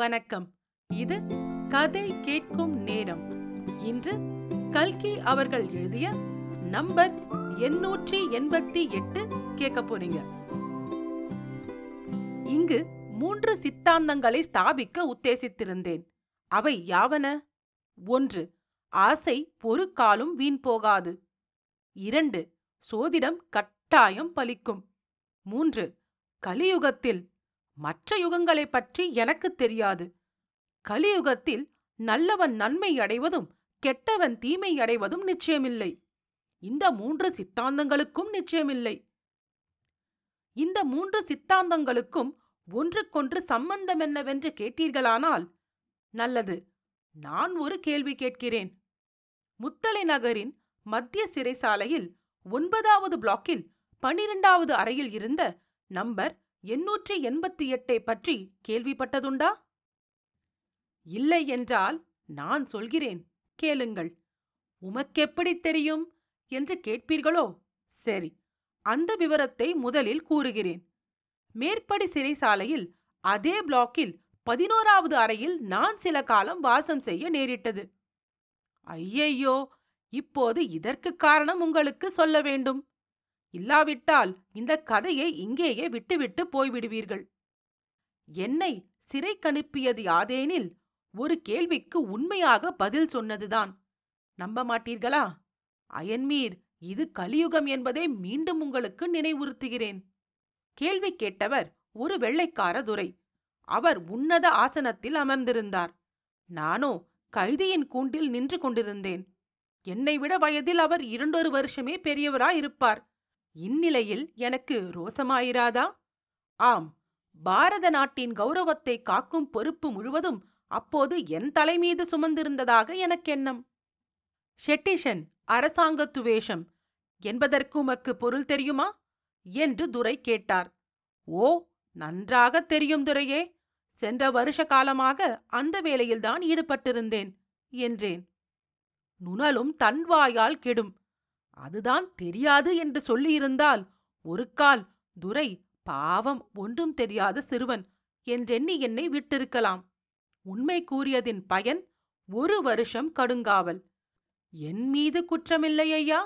வணக்கம் இது கதை கேட்கும் நேரம் இன்று கல்கி அவர்கள் எழுதிய நம்பர் எண்ணூற்றி எண்பத்தி எட்டு கேட்க போறீங்க இங்கு மூன்று சித்தாந்தங்களை ஸ்தாபிக்க உத்தேசித்திருந்தேன் அவை யாவன ஒன்று ஆசை ஒரு காலும் வீண் போகாது இரண்டு சோதிடம் கட்டாயம் பலிக்கும் மூன்று கலியுகத்தில் மற்ற யுகங்களைப் பற்றி எனக்குத் தெரியாது கலியுகத்தில் நல்லவன் நன்மை அடைவதும் கெட்டவன் தீமை அடைவதும் நிச்சயமில்லை இந்த மூன்று சித்தாந்தங்களுக்கும் நிச்சயமில்லை இந்த மூன்று சித்தாந்தங்களுக்கும் ஒன்றுக்கொன்று சம்பந்தம் என்னவென்று கேட்டீர்களானால் நல்லது நான் ஒரு கேள்வி கேட்கிறேன் முத்தலை நகரின் மத்திய சிறைசாலையில் ஒன்பதாவது பிளாக்கில் பனிரெண்டாவது அறையில் இருந்த நம்பர் எண்ணூற்றி எண்பத்தி எட்டை பற்றி கேள்விப்பட்டதுண்டா இல்லை என்றால் நான் சொல்கிறேன் கேளுங்கள் உமக்கெப்படி தெரியும் என்று கேட்பீர்களோ சரி அந்த விவரத்தை முதலில் கூறுகிறேன் மேற்படி சிறைசாலையில் அதே பிளாக்கில் பதினோராவது அறையில் நான் சில காலம் வாசம் செய்ய நேரிட்டது ஐயையோ இப்போது இதற்கு காரணம் உங்களுக்கு சொல்ல வேண்டும் இல்லாவிட்டால் இந்த கதையை இங்கேயே விட்டுவிட்டு போய்விடுவீர்கள் என்னை சிறைக்கனுப்பியது யாதேனில் ஒரு கேள்விக்கு உண்மையாக பதில் சொன்னதுதான் நம்ப மாட்டீர்களா அயன்மீர் இது கலியுகம் என்பதை மீண்டும் உங்களுக்கு நினைவுறுத்துகிறேன் கேள்வி கேட்டவர் ஒரு வெள்ளைக்கார துரை அவர் உன்னத ஆசனத்தில் அமர்ந்திருந்தார் நானோ கைதியின் கூண்டில் நின்று கொண்டிருந்தேன் என்னை விட வயதில் அவர் இரண்டொரு வருஷமே பெரியவராயிருப்பார் இந்நிலையில் எனக்கு ரோசமாயிராதா ஆம் பாரத நாட்டின் கௌரவத்தை காக்கும் பொறுப்பு முழுவதும் அப்போது என் தலைமீது சுமந்திருந்ததாக எனக்கெண்ணம் ஷெட்டிஷன் அரசாங்கத்துவேஷம் துவேஷம் என்பதற்கு உமக்கு பொருள் தெரியுமா என்று துரை கேட்டார் ஓ நன்றாக தெரியும் துரையே சென்ற வருஷ காலமாக அந்த வேளையில்தான் ஈடுபட்டிருந்தேன் என்றேன் நுணலும் தன்வாயால் கெடும் அதுதான் தெரியாது என்று சொல்லியிருந்தால் ஒரு கால் துரை பாவம் ஒன்றும் தெரியாத சிறுவன் என்றெண்ணி என்னை விட்டிருக்கலாம் உண்மை கூறியதின் பயன் ஒரு வருஷம் கடுங்காவல் என் மீது குற்றமில்லை ஐயா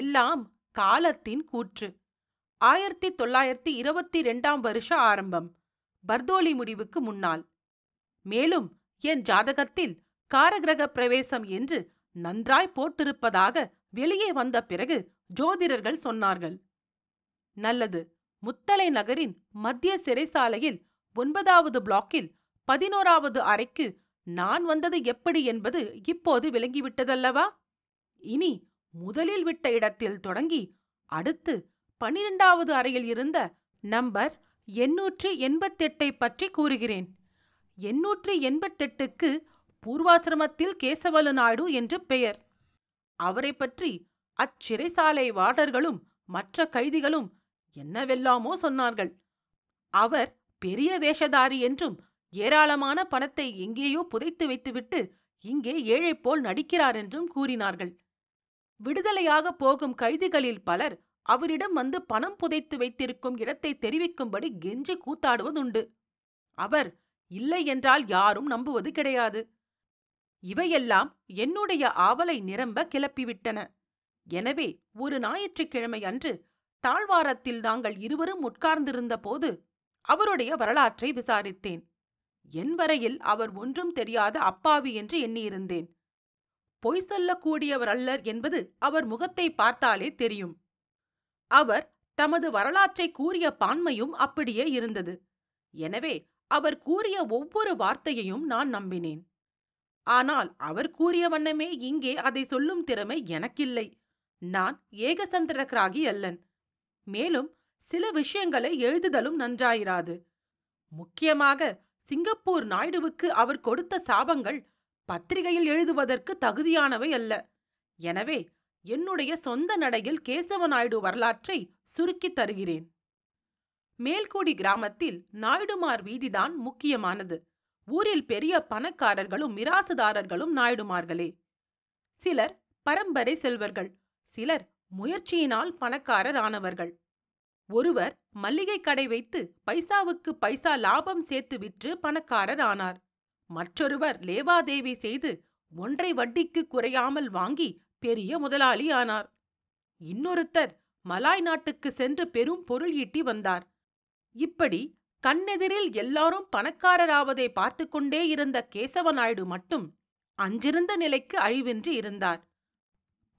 எல்லாம் காலத்தின் கூற்று ஆயிரத்தி தொள்ளாயிரத்தி இருபத்தி ரெண்டாம் வருஷ ஆரம்பம் பர்தோலி முடிவுக்கு முன்னால் மேலும் என் ஜாதகத்தில் காரகிரக பிரவேசம் என்று நன்றாய் போட்டிருப்பதாக வெளியே வந்த பிறகு ஜோதிடர்கள் சொன்னார்கள் நல்லது முத்தலை நகரின் மத்திய சிறைசாலையில் ஒன்பதாவது பிளாக்கில் பதினோராவது அறைக்கு நான் வந்தது எப்படி என்பது இப்போது விளங்கிவிட்டதல்லவா இனி முதலில் விட்ட இடத்தில் தொடங்கி அடுத்து பனிரெண்டாவது அறையில் இருந்த நம்பர் எண்ணூற்றி எண்பத்தெட்டை பற்றி கூறுகிறேன் எண்ணூற்றி எண்பத்தெட்டுக்கு பூர்வாசிரமத்தில் கேசவலு நாயுடு என்று பெயர் அவரை பற்றி அச்சிறைசாலை வார்டர்களும் மற்ற கைதிகளும் என்னவெல்லாமோ சொன்னார்கள் அவர் பெரிய வேஷதாரி என்றும் ஏராளமான பணத்தை எங்கேயோ புதைத்து வைத்துவிட்டு இங்கே ஏழை போல் நடிக்கிறார் என்றும் கூறினார்கள் விடுதலையாக போகும் கைதிகளில் பலர் அவரிடம் வந்து பணம் புதைத்து வைத்திருக்கும் இடத்தை தெரிவிக்கும்படி கெஞ்சி கூத்தாடுவதுண்டு அவர் இல்லை என்றால் யாரும் நம்புவது கிடையாது இவையெல்லாம் என்னுடைய ஆவலை நிரம்ப கிளப்பிவிட்டன எனவே ஒரு ஞாயிற்றுக்கிழமை அன்று தாழ்வாரத்தில் நாங்கள் இருவரும் உட்கார்ந்திருந்த போது அவருடைய வரலாற்றை விசாரித்தேன் என் வரையில் அவர் ஒன்றும் தெரியாத அப்பாவி என்று எண்ணியிருந்தேன் பொய் சொல்லக்கூடியவர் அல்லர் என்பது அவர் முகத்தை பார்த்தாலே தெரியும் அவர் தமது வரலாற்றை கூறிய பான்மையும் அப்படியே இருந்தது எனவே அவர் கூறிய ஒவ்வொரு வார்த்தையையும் நான் நம்பினேன் ஆனால் அவர் கூறிய வண்ணமே இங்கே அதை சொல்லும் திறமை எனக்கில்லை நான் ஏகசந்திர அல்லன் மேலும் சில விஷயங்களை எழுதுதலும் நன்றாயிராது முக்கியமாக சிங்கப்பூர் நாயுடுவுக்கு அவர் கொடுத்த சாபங்கள் பத்திரிகையில் எழுதுவதற்கு தகுதியானவை அல்ல எனவே என்னுடைய சொந்த நடையில் கேசவ நாயுடு வரலாற்றை சுருக்கித் தருகிறேன் மேல்கூடி கிராமத்தில் நாயுடுமார் வீதிதான் முக்கியமானது ஊரில் பெரிய பணக்காரர்களும் மிராசுதாரர்களும் நாயுடுமார்களே சிலர் பரம்பரை செல்வர்கள் சிலர் முயற்சியினால் பணக்காரர் ஆனவர்கள் ஒருவர் மல்லிகை கடை வைத்து பைசாவுக்கு பைசா லாபம் சேர்த்து விற்று பணக்காரர் ஆனார் மற்றொருவர் லேவாதேவி செய்து ஒன்றை வட்டிக்கு குறையாமல் வாங்கி பெரிய முதலாளி ஆனார் இன்னொருத்தர் மலாய் நாட்டுக்கு சென்று பெரும் பொருள் ஈட்டி வந்தார் இப்படி கண்ணெதிரில் எல்லாரும் பணக்காரராவதை பார்த்து கொண்டே இருந்த கேசவ நாயுடு மட்டும் அஞ்சிருந்த நிலைக்கு அழிவின்றி இருந்தார்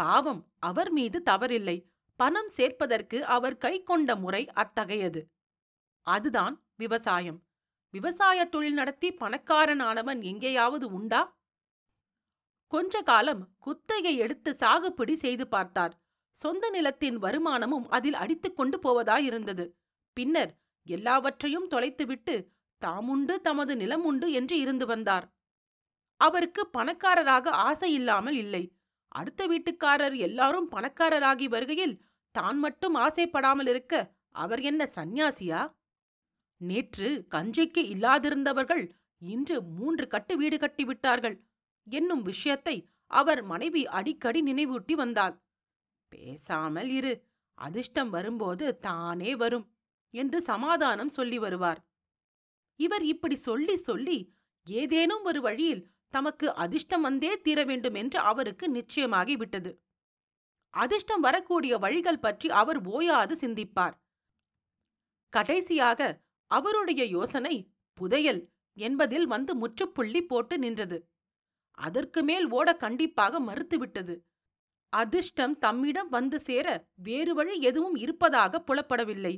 பாவம் அவர் மீது தவறில்லை பணம் சேர்ப்பதற்கு அவர் கை கொண்ட முறை அத்தகையது அதுதான் விவசாயம் விவசாய தொழில் நடத்தி பணக்காரனானவன் எங்கேயாவது உண்டா கொஞ்ச காலம் குத்தையை எடுத்து சாகுபடி செய்து பார்த்தார் சொந்த நிலத்தின் வருமானமும் அதில் அடித்துக்கொண்டு போவதாயிருந்தது பின்னர் எல்லாவற்றையும் தொலைத்துவிட்டு தாமுண்டு தமது நிலம் உண்டு என்று இருந்து வந்தார் அவருக்கு பணக்காரராக ஆசை இல்லாமல் இல்லை அடுத்த வீட்டுக்காரர் எல்லாரும் பணக்காரராகி வருகையில் தான் மட்டும் ஆசைப்படாமல் இருக்க அவர் என்ன சந்நியாசியா நேற்று கஞ்சிக்கு இல்லாதிருந்தவர்கள் இன்று மூன்று கட்டு வீடு கட்டி விட்டார்கள் என்னும் விஷயத்தை அவர் மனைவி அடிக்கடி நினைவூட்டி வந்தாள் பேசாமல் இரு அதிர்ஷ்டம் வரும்போது தானே வரும் என்று சமாதானம் சொல்லி வருவார் இவர் இப்படி சொல்லி சொல்லி ஏதேனும் ஒரு வழியில் தமக்கு அதிர்ஷ்டம் வந்தே தீர வேண்டும் என்று அவருக்கு நிச்சயமாகிவிட்டது அதிர்ஷ்டம் வரக்கூடிய வழிகள் பற்றி அவர் ஓயாது சிந்திப்பார் கடைசியாக அவருடைய யோசனை புதையல் என்பதில் வந்து முற்றுப்புள்ளி போட்டு நின்றது அதற்கு மேல் ஓட கண்டிப்பாக மறுத்துவிட்டது அதிர்ஷ்டம் தம்மிடம் வந்து சேர வேறு வழி எதுவும் இருப்பதாக புலப்படவில்லை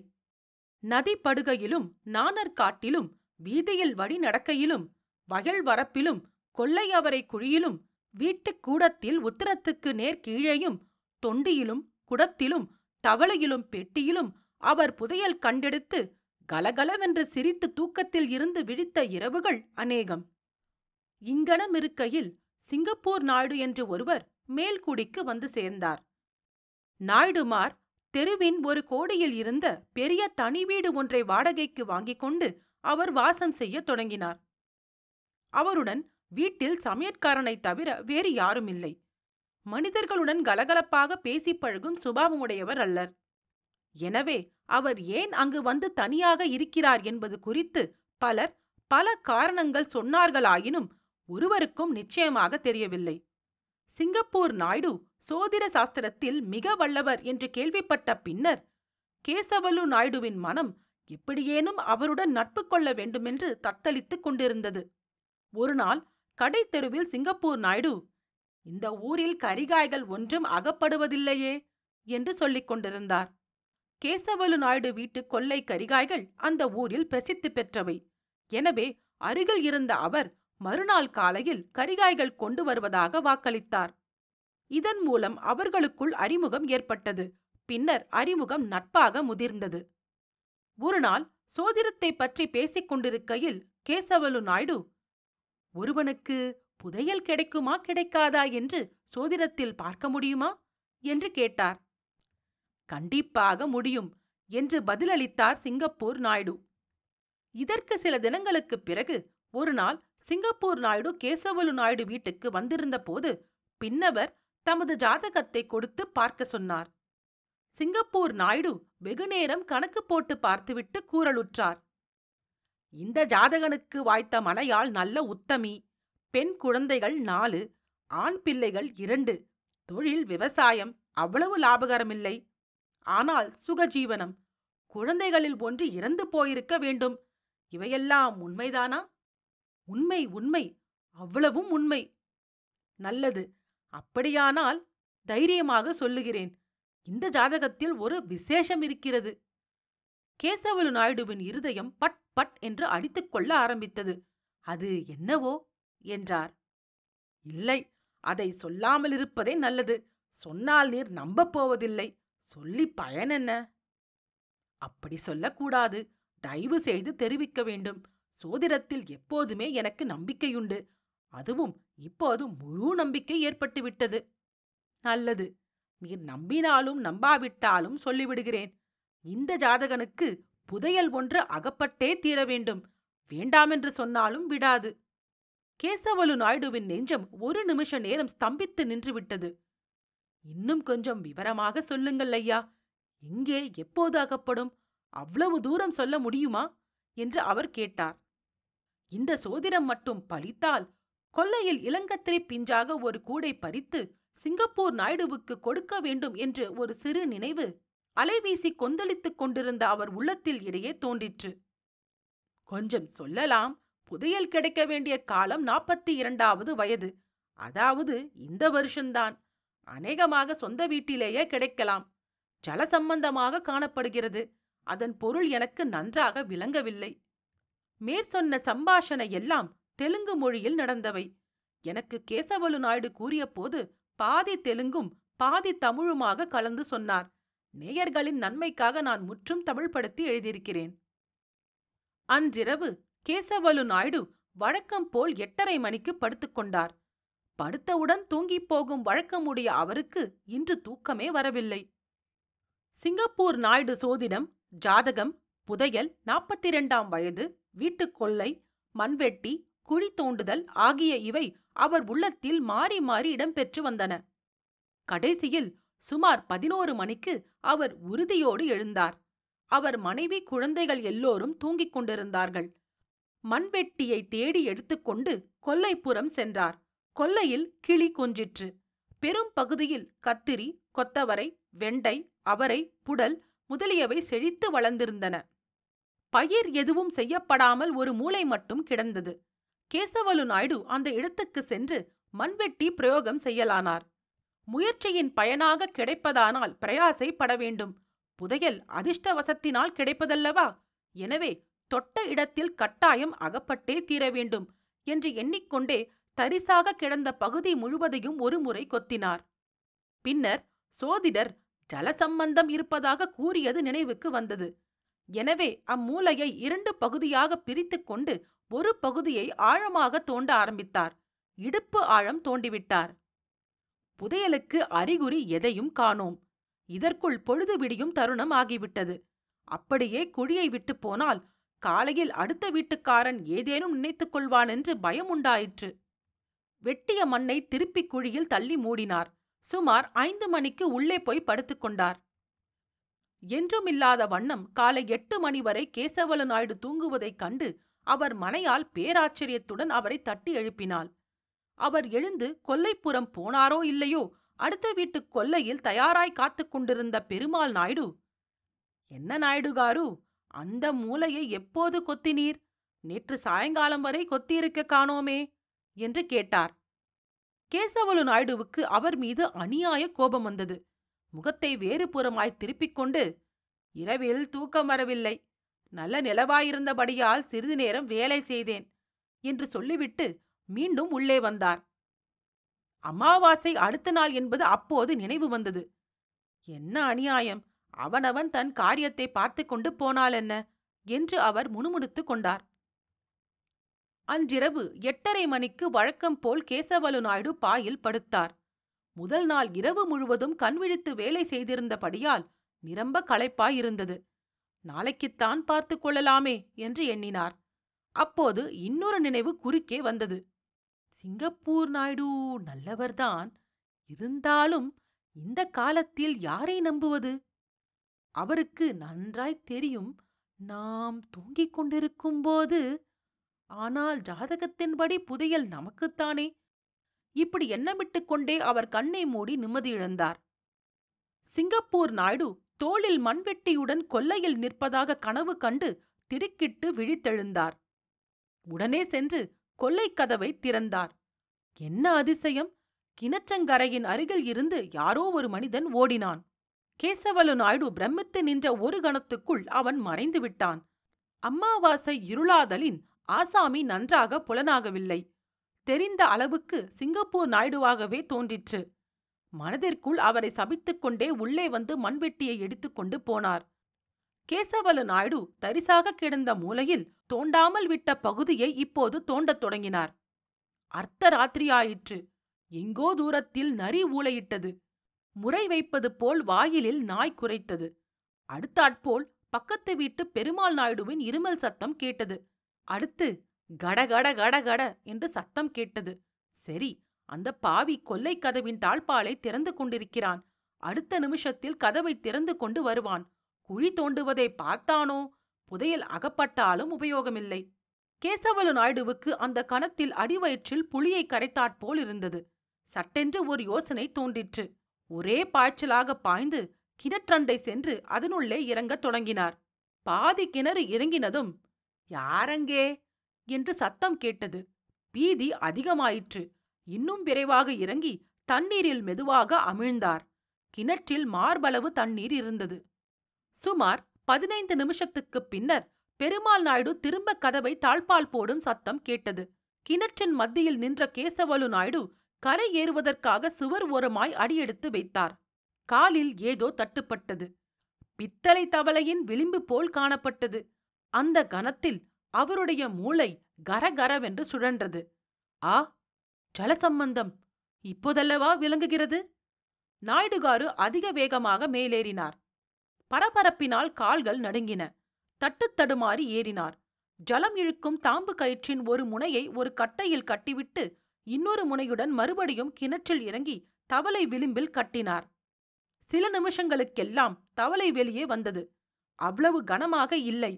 நதிப்படுகையிலும் நாணற்காட்டிலும் வீதியில் வழி நடக்கையிலும் வயல் வரப்பிலும் கொள்ளையவரை குழியிலும் வீட்டுக் கூடத்தில் உத்தரத்துக்கு நேர் கீழேயும் தொண்டியிலும் குடத்திலும் தவளையிலும் பெட்டியிலும் அவர் புதையல் கண்டெடுத்து கலகலவென்று சிரித்து தூக்கத்தில் இருந்து விழித்த இரவுகள் அநேகம் இங்கனமிருக்கையில் சிங்கப்பூர் நாயுடு என்று ஒருவர் மேல்குடிக்கு வந்து சேர்ந்தார் நாயுடுமார் தெருவின் ஒரு கோடியில் இருந்த பெரிய தனி வீடு ஒன்றை வாடகைக்கு வாங்கிக் கொண்டு அவர் வாசம் செய்ய தொடங்கினார் அவருடன் வீட்டில் சமையற்காரனை தவிர வேறு யாரும் இல்லை மனிதர்களுடன் கலகலப்பாக பேசி பழகும் சுபாவமுடையவர் அல்லர் எனவே அவர் ஏன் அங்கு வந்து தனியாக இருக்கிறார் என்பது குறித்து பலர் பல காரணங்கள் சொன்னார்களாயினும் ஒருவருக்கும் நிச்சயமாக தெரியவில்லை சிங்கப்பூர் நாயுடு சோதிர சாஸ்திரத்தில் மிக வல்லவர் என்று கேள்விப்பட்ட பின்னர் கேசவலு நாயுடுவின் மனம் எப்படியேனும் அவருடன் நட்பு கொள்ள வேண்டுமென்று தத்தளித்துக் கொண்டிருந்தது ஒருநாள் கடை தெருவில் சிங்கப்பூர் நாயுடு இந்த ஊரில் கரிகாய்கள் ஒன்றும் அகப்படுவதில்லையே என்று சொல்லிக் கொண்டிருந்தார் கேசவலு நாயுடு வீட்டு கொள்ளை கரிகாய்கள் அந்த ஊரில் பிரசித்தி பெற்றவை எனவே அருகில் இருந்த அவர் மறுநாள் காலையில் கரிகாய்கள் கொண்டு வருவதாக வாக்களித்தார் இதன் மூலம் அவர்களுக்குள் அறிமுகம் ஏற்பட்டது பின்னர் அறிமுகம் நட்பாக முதிர்ந்தது ஒருநாள் சோதிடத்தை பற்றி பேசிக் கொண்டிருக்கையில் கேசவலு நாயுடு ஒருவனுக்கு புதையல் கிடைக்குமா கிடைக்காதா என்று சோதிடத்தில் பார்க்க முடியுமா என்று கேட்டார் கண்டிப்பாக முடியும் என்று பதிலளித்தார் சிங்கப்பூர் நாயுடு இதற்கு சில தினங்களுக்குப் பிறகு ஒரு நாள் சிங்கப்பூர் நாயுடு கேசவலு நாயுடு வீட்டுக்கு வந்திருந்த போது பின்னவர் தமது ஜாதகத்தை கொடுத்து பார்க்க சொன்னார் சிங்கப்பூர் நாயுடு வெகுநேரம் கணக்கு போட்டு பார்த்துவிட்டு கூறலுற்றார் இந்த ஜாதகனுக்கு வாய்த்த மனையால் நல்ல உத்தமி பெண் குழந்தைகள் நாலு ஆண் பிள்ளைகள் இரண்டு தொழில் விவசாயம் அவ்வளவு லாபகரமில்லை ஆனால் சுகஜீவனம் குழந்தைகளில் ஒன்று இறந்து போயிருக்க வேண்டும் இவையெல்லாம் உண்மைதானா உண்மை உண்மை அவ்வளவும் உண்மை நல்லது அப்படியானால் தைரியமாக சொல்லுகிறேன் இந்த ஜாதகத்தில் ஒரு விசேஷம் இருக்கிறது கேசவலு நாயுடுவின் இருதயம் பட் பட் என்று அடித்துக் கொள்ள ஆரம்பித்தது அது என்னவோ என்றார் இல்லை அதை சொல்லாமலிருப்பதே நல்லது சொன்னால் நீர் நம்பப் போவதில்லை சொல்லி பயன் என்ன அப்படி சொல்லக்கூடாது தயவு செய்து தெரிவிக்க வேண்டும் சோதிடத்தில் எப்போதுமே எனக்கு நம்பிக்கையுண்டு அதுவும் இப்போது முழு நம்பிக்கை ஏற்பட்டுவிட்டது நல்லது நீர் நம்பினாலும் நம்பாவிட்டாலும் சொல்லிவிடுகிறேன் இந்த ஜாதகனுக்கு புதையல் ஒன்று அகப்பட்டே தீர வேண்டும் வேண்டாமென்று சொன்னாலும் விடாது கேசவலு நாயுடுவின் நெஞ்சம் ஒரு நிமிஷ நேரம் ஸ்தம்பித்து நின்றுவிட்டது இன்னும் கொஞ்சம் விவரமாக சொல்லுங்கள் ஐயா எங்கே எப்போது அகப்படும் அவ்வளவு தூரம் சொல்ல முடியுமா என்று அவர் கேட்டார் இந்த சோதிடம் மட்டும் பழித்தால் கொல்லையில் இளங்கத்திரை பிஞ்சாக ஒரு கூடை பறித்து சிங்கப்பூர் நாயுடுவுக்கு கொடுக்க வேண்டும் என்று ஒரு சிறு நினைவு அலைவீசி கொந்தளித்துக் கொண்டிருந்த அவர் உள்ளத்தில் இடையே தோன்றிற்று கொஞ்சம் சொல்லலாம் புதையல் கிடைக்க வேண்டிய காலம் நாற்பத்தி இரண்டாவது வயது அதாவது இந்த வருஷம்தான் அநேகமாக சொந்த வீட்டிலேயே கிடைக்கலாம் ஜலசம்பந்தமாக காணப்படுகிறது அதன் பொருள் எனக்கு நன்றாக விளங்கவில்லை மேற்சொன்ன சம்பாஷணை எல்லாம் தெலுங்கு மொழியில் நடந்தவை எனக்கு கேசவலு நாயுடு கூறியபோது பாதி தெலுங்கும் பாதி தமிழுமாக கலந்து சொன்னார் நேயர்களின் நன்மைக்காக நான் முற்றும் தமிழ்படுத்தி எழுதியிருக்கிறேன் அன்றிரவு கேசவலு நாயுடு வழக்கம் போல் எட்டரை மணிக்கு படுத்துக்கொண்டார் படுத்தவுடன் தூங்கிப் போகும் வழக்கமுடைய அவருக்கு இன்று தூக்கமே வரவில்லை சிங்கப்பூர் நாயுடு சோதிடம் ஜாதகம் புதையல் நாற்பத்தி இரண்டாம் வயது கொள்ளை மண்வெட்டி குழி தோண்டுதல் ஆகிய இவை அவர் உள்ளத்தில் மாறி மாறி இடம்பெற்று வந்தன கடைசியில் சுமார் பதினோரு மணிக்கு அவர் உறுதியோடு எழுந்தார் அவர் மனைவி குழந்தைகள் எல்லோரும் தூங்கிக் கொண்டிருந்தார்கள் மண்வெட்டியை தேடி எடுத்துக்கொண்டு கொல்லைப்புறம் சென்றார் கொல்லையில் கிளி கொஞ்சிற்று பெரும் பகுதியில் கத்திரி கொத்தவரை வெண்டை அவரை புடல் முதலியவை செழித்து வளர்ந்திருந்தன பயிர் எதுவும் செய்யப்படாமல் ஒரு மூளை மட்டும் கிடந்தது கேசவலு நாயுடு அந்த இடத்துக்கு சென்று மண்வெட்டி பிரயோகம் செய்யலானார் முயற்சியின் பயனாக கிடைப்பதானால் பிரயாசை பட வேண்டும் புதையல் அதிர்ஷ்டவசத்தினால் கிடைப்பதல்லவா எனவே தொட்ட இடத்தில் கட்டாயம் அகப்பட்டே தீர வேண்டும் என்று எண்ணிக்கொண்டே தரிசாக கிடந்த பகுதி முழுவதையும் ஒருமுறை கொத்தினார் பின்னர் சோதிடர் ஜலசம்பந்தம் இருப்பதாக கூறியது நினைவுக்கு வந்தது எனவே அம்மூலையை இரண்டு பகுதியாக பிரித்து கொண்டு ஒரு பகுதியை ஆழமாக தோண்ட ஆரம்பித்தார் இடுப்பு ஆழம் தோண்டிவிட்டார் புதையலுக்கு அறிகுறி எதையும் காணோம் இதற்குள் பொழுது விடியும் தருணம் ஆகிவிட்டது அப்படியே குழியை விட்டு போனால் காலையில் அடுத்த வீட்டுக்காரன் ஏதேனும் நினைத்துக் கொள்வான் என்று பயம் உண்டாயிற்று வெட்டிய மண்ணை திருப்பி குழியில் தள்ளி மூடினார் சுமார் ஐந்து மணிக்கு உள்ளே போய் படுத்துக்கொண்டார் என்றுமில்லாத வண்ணம் காலை எட்டு மணி வரை கேசவல நாயுடு தூங்குவதைக் கண்டு அவர் மனையால் பேராச்சரியத்துடன் அவரை தட்டி எழுப்பினாள் அவர் எழுந்து கொல்லைப்புறம் போனாரோ இல்லையோ அடுத்த வீட்டுக் கொல்லையில் தயாராய் காத்து கொண்டிருந்த பெருமாள் நாயுடு என்ன நாயுடுகாரு அந்த மூலையை எப்போது கொத்தினீர் நேற்று சாயங்காலம் வரை கொத்தியிருக்க காணோமே என்று கேட்டார் கேசவலு நாயுடுவுக்கு அவர் மீது அநியாய கோபம் வந்தது முகத்தை வேறு புறமாய் திருப்பிக் கொண்டு இரவில் தூக்கம் வரவில்லை நல்ல நிலவாயிருந்தபடியால் சிறிது நேரம் வேலை செய்தேன் என்று சொல்லிவிட்டு மீண்டும் உள்ளே வந்தார் அமாவாசை அடுத்த நாள் என்பது அப்போது நினைவு வந்தது என்ன அநியாயம் அவனவன் தன் காரியத்தை பார்த்து கொண்டு போனாலென்ன என்று அவர் முணுமுணுத்து கொண்டார் அன்றிரவு எட்டரை மணிக்கு வழக்கம் போல் கேசவலு நாயுடு பாயில் படுத்தார் முதல் நாள் இரவு முழுவதும் கண்விழித்து வேலை செய்திருந்தபடியால் நிரம்ப களைப்பாயிருந்தது நாளைக்குத்தான் பார்த்து கொள்ளலாமே என்று எண்ணினார் அப்போது இன்னொரு நினைவு குறுக்கே வந்தது சிங்கப்பூர் நாயுடு நல்லவர்தான் இருந்தாலும் இந்த காலத்தில் யாரை நம்புவது அவருக்கு நன்றாய் தெரியும் நாம் தூங்கிக் கொண்டிருக்கும் போது ஆனால் ஜாதகத்தின்படி புதையல் நமக்குத்தானே இப்படி எண்ணமிட்டுக் கொண்டே அவர் கண்ணை மூடி நிம்மதி இழந்தார் சிங்கப்பூர் நாயுடு தோளில் மண்வெட்டியுடன் கொல்லையில் நிற்பதாக கனவு கண்டு திடுக்கிட்டு விழித்தெழுந்தார் உடனே சென்று கொல்லைக் கதவை திறந்தார் என்ன அதிசயம் கிணற்றங்கரையின் அருகில் இருந்து யாரோ ஒரு மனிதன் ஓடினான் கேசவலு நாயுடு பிரமித்து நின்ற ஒரு கணத்துக்குள் அவன் மறைந்து விட்டான் அம்மாவாசை இருளாதலின் ஆசாமி நன்றாக புலனாகவில்லை தெரிந்த அளவுக்கு சிங்கப்பூர் நாயுடுவாகவே தோன்றிற்று மனதிற்குள் அவரை சபித்துக்கொண்டே உள்ளே வந்து மண்வெட்டியை எடுத்துக்கொண்டு போனார் கேசவலு நாயுடு தரிசாக கிடந்த மூலையில் தோண்டாமல் விட்ட பகுதியை இப்போது தோண்டத் தொடங்கினார் அர்த்த ராத்திரியாயிற்று எங்கோ தூரத்தில் நரி ஊளையிட்டது முறை வைப்பது போல் வாயிலில் நாய் குறைத்தது அடுத்தாற்போல் பக்கத்து வீட்டு பெருமாள் நாயுடுவின் இருமல் சத்தம் கேட்டது அடுத்து கட கட கட கட என்று சத்தம் கேட்டது சரி அந்த பாவி கொல்லை கதவின் தாழ்பாலை திறந்து கொண்டிருக்கிறான் அடுத்த நிமிஷத்தில் கதவை திறந்து கொண்டு வருவான் குழி தோண்டுவதை பார்த்தானோ புதையல் அகப்பட்டாலும் உபயோகமில்லை கேசவலு நாயுடுவுக்கு அந்த கணத்தில் அடிவயிற்றில் புளியை கரைத்தாற்போல் இருந்தது சட்டென்று ஒரு யோசனை தோன்றிற்று ஒரே பாய்ச்சலாக பாய்ந்து கிணற்றண்டை சென்று அதனுள்ளே இறங்கத் தொடங்கினார் பாதி கிணறு இறங்கினதும் யாரங்கே என்று சத்தம் கேட்டது பீதி அதிகமாயிற்று இன்னும் விரைவாக இறங்கி தண்ணீரில் மெதுவாக அமிழ்ந்தார் கிணற்றில் மார்பளவு தண்ணீர் இருந்தது சுமார் பதினைந்து நிமிஷத்துக்குப் பின்னர் பெருமாள் நாயுடு திரும்ப கதவை தாழ்பால் போடும் சத்தம் கேட்டது கிணற்றின் மத்தியில் நின்ற கேசவலு நாயுடு கரை ஏறுவதற்காக சுவர் ஓரமாய் அடியெடுத்து வைத்தார் காலில் ஏதோ தட்டுப்பட்டது பித்தளை தவளையின் விளிம்பு போல் காணப்பட்டது அந்த கணத்தில் அவருடைய மூளை கரகரவென்று சுழன்றது ஆ ஜலசம்பந்தம் இப்போதல்லவா விளங்குகிறது நாயுடுகாரு அதிக வேகமாக மேலேறினார் பரபரப்பினால் கால்கள் நடுங்கின தட்டுத்தடுமாறி தடுமாறி ஏறினார் ஜலம் இழுக்கும் தாம்பு கயிற்றின் ஒரு முனையை ஒரு கட்டையில் கட்டிவிட்டு இன்னொரு முனையுடன் மறுபடியும் கிணற்றில் இறங்கி தவளை விளிம்பில் கட்டினார் சில நிமிஷங்களுக்கெல்லாம் தவளை வெளியே வந்தது அவ்வளவு கனமாக இல்லை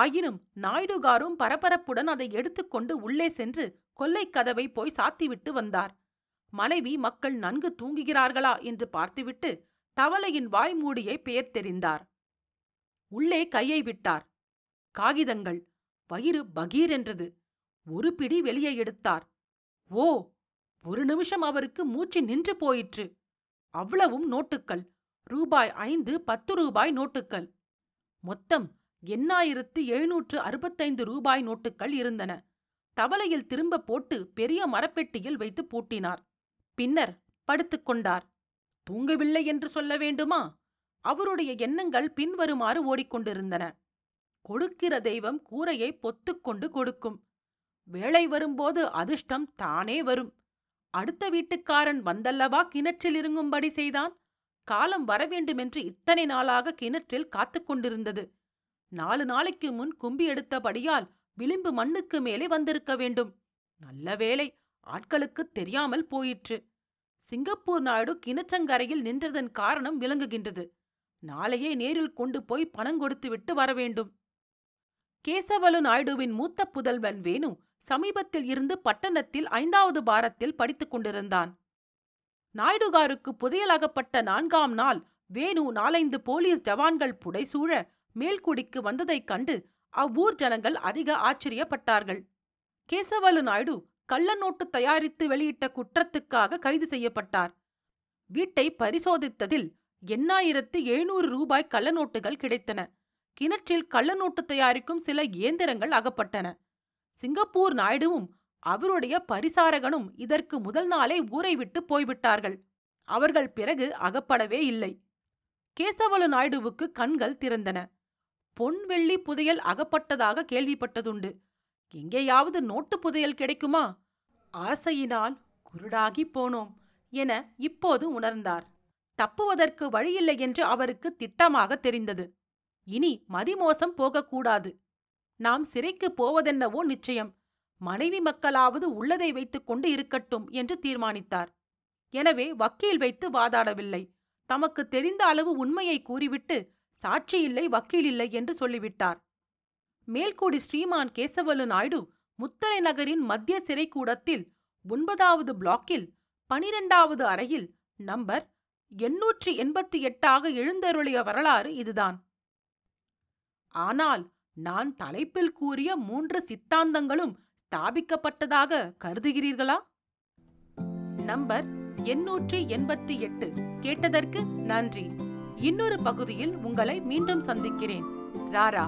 ஆயினும் நாயுடுகாரும் பரபரப்புடன் அதை எடுத்துக்கொண்டு உள்ளே சென்று கொல்லைக் கதவை போய் சாத்திவிட்டு வந்தார் மனைவி மக்கள் நன்கு தூங்குகிறார்களா என்று பார்த்துவிட்டு தவளையின் வாய்மூடியை தெரிந்தார் உள்ளே கையை விட்டார் காகிதங்கள் வயிறு பகீரென்றது ஒரு பிடி வெளியே எடுத்தார் ஓ ஒரு நிமிஷம் அவருக்கு மூச்சு நின்று போயிற்று அவ்வளவும் நோட்டுக்கள் ரூபாய் ஐந்து பத்து ரூபாய் நோட்டுக்கள் மொத்தம் எண்ணாயிரத்து எழுநூற்று அறுபத்தைந்து ரூபாய் நோட்டுக்கள் இருந்தன தவளையில் திரும்ப போட்டு பெரிய மரப்பெட்டியில் வைத்து பூட்டினார் பின்னர் படுத்துக்கொண்டார் தூங்கவில்லை என்று சொல்ல வேண்டுமா அவருடைய எண்ணங்கள் பின்வருமாறு ஓடிக்கொண்டிருந்தன கொடுக்கிற தெய்வம் கூரையை பொத்துக்கொண்டு கொடுக்கும் வேலை வரும்போது அதிர்ஷ்டம் தானே வரும் அடுத்த வீட்டுக்காரன் வந்தல்லவா கிணற்றில் இறங்கும்படி செய்தான் காலம் வரவேண்டுமென்று இத்தனை நாளாக கிணற்றில் காத்துக்கொண்டிருந்தது கொண்டிருந்தது நாலு நாளைக்கு முன் கும்பி எடுத்தபடியால் விளிம்பு மண்ணுக்கு மேலே வந்திருக்க வேண்டும் நல்ல வேலை ஆட்களுக்கு தெரியாமல் போயிற்று சிங்கப்பூர் நாடு கிணற்றங்கரையில் நின்றதன் காரணம் விளங்குகின்றது நாளையே நேரில் கொண்டு போய் பணம் கொடுத்துவிட்டு வர வேண்டும் கேசவலு நாயுடுவின் மூத்த புதல்வன் வேணு சமீபத்தில் இருந்து பட்டணத்தில் ஐந்தாவது பாரத்தில் படித்துக் கொண்டிருந்தான் நாயுடுகாருக்கு புதையலாகப்பட்ட நான்காம் நாள் வேணு நாலைந்து போலீஸ் ஜவான்கள் புடைசூழ மேல்குடிக்கு வந்ததைக் கண்டு அவ்வூர் ஜனங்கள் அதிக ஆச்சரியப்பட்டார்கள் கேசவலு நாயுடு கள்ளநோட்டு தயாரித்து வெளியிட்ட குற்றத்துக்காக கைது செய்யப்பட்டார் வீட்டை பரிசோதித்ததில் எண்ணாயிரத்து எழுநூறு ரூபாய் கள்ளநோட்டுகள் கிடைத்தன கிணற்றில் கள்ளநோட்டு தயாரிக்கும் சில இயந்திரங்கள் அகப்பட்டன சிங்கப்பூர் நாயுடுவும் அவருடைய பரிசாரகனும் இதற்கு முதல் நாளே ஊரை விட்டு போய்விட்டார்கள் அவர்கள் பிறகு அகப்படவே இல்லை கேசவலு நாயுடுவுக்கு கண்கள் திறந்தன பொன் வெள்ளி புதையல் அகப்பட்டதாக கேள்விப்பட்டதுண்டு எங்கேயாவது நோட்டு புதையல் கிடைக்குமா ஆசையினால் குருடாகி போனோம் என இப்போது உணர்ந்தார் தப்புவதற்கு வழியில்லை என்று அவருக்கு திட்டமாக தெரிந்தது இனி மதிமோசம் போகக்கூடாது நாம் சிறைக்கு போவதென்னவோ நிச்சயம் மனைவி மக்களாவது உள்ளதை வைத்துக் கொண்டு இருக்கட்டும் என்று தீர்மானித்தார் எனவே வக்கீல் வைத்து வாதாடவில்லை தமக்கு தெரிந்த அளவு உண்மையை கூறிவிட்டு சாட்சி இல்லை வக்கீல் இல்லை என்று சொல்லிவிட்டார் மேல்கோடி ஸ்ரீமான் கேசவலு நாயுடு முத்தலை நகரின் மத்திய சிறைக்கூடத்தில் ஒன்பதாவது பிளாக்கில் பனிரெண்டாவது அறையில் நம்பர் எண்ணூற்றி எண்பத்தி எட்டாக எழுந்தருளிய வரலாறு இதுதான் ஆனால் நான் தலைப்பில் கூறிய மூன்று சித்தாந்தங்களும் ஸ்தாபிக்கப்பட்டதாக கருதுகிறீர்களா நம்பர் எண்ணூற்றி எண்பத்தி எட்டு கேட்டதற்கு நன்றி இன்னொரு பகுதியில் உங்களை மீண்டும் சந்திக்கிறேன் ராரா